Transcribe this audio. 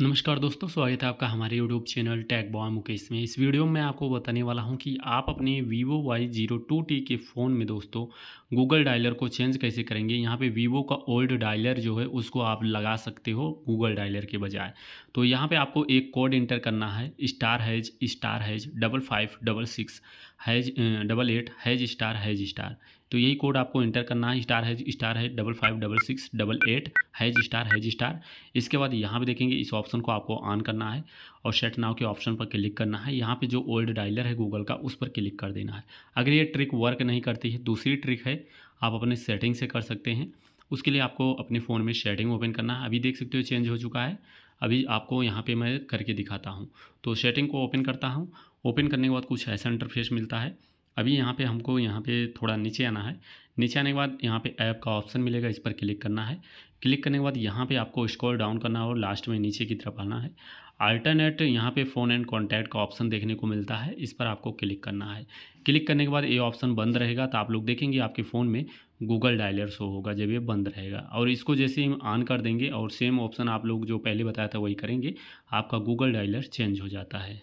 नमस्कार दोस्तों स्वागत है आपका हमारे YouTube channel tag boy Mukesh में इस वीडियो में आपको बताने वाला हूं कि आप अपने Vivo Y zero two T के फ़ोन में दोस्तों गूगल डायलर को चेंज कैसे करेंगे यहां पे वीवो का ओल्ड डायलर जो है उसको आप लगा सकते हो गूगल डायलर के बजाय तो यहाँ पर आपको एक कोड इंटर करना है star hash star hash double five double six hash double eight hash star hash star तो यही कोड आपको इंटर करना है स्टार हैज स्टार है double five double six double eight hash star hash star इसके बाद यहाँ पर देखेंगे इस ऑप्शन को आपको ऑन करना है और सेट नाव के ऑप्शन पर क्लिक करना है यहाँ पे जो ओल्ड डायलर है गूगल का उस पर क्लिक कर देना है अगर ये ट्रिक वर्क नहीं करती है दूसरी ट्रिक है आप अपने सेटिंग से कर सकते हैं उसके लिए आपको अपने फ़ोन में सेटिंग ओपन करना है अभी देख सकते हो चेंज हो चुका है अभी आपको यहाँ पे मैं करके दिखाता हूँ तो सेटिंग को ओपन करता हूँ ओपन करने के बाद कुछ ऐसा इंटरफेस मिलता है अभी यहाँ पे हमको यहाँ पे थोड़ा नीचे आना है नीचे आने के बाद यहाँ पे ऐप का ऑप्शन मिलेगा इस पर क्लिक करना है क्लिक करने के बाद यहाँ पे आपको स्क्रॉल डाउन करना है और लास्ट में नीचे की तरफ आना है अल्टरनेट यहाँ पे फ़ोन एंड कॉन्टैक्ट का ऑप्शन देखने को मिलता है इस पर आपको क्लिक करना है क्लिक करने के बाद ये ऑप्शन बंद रहेगा तो आप लोग देखेंगे आपके फ़ोन में गूगल डायलर शो होगा जब ये बंद रहेगा और इसको जैसे हम ऑन कर देंगे और सेम ऑप्शन आप लोग जो पहले बताया था वही करेंगे आपका गूगल डायलर चेंज हो जाता है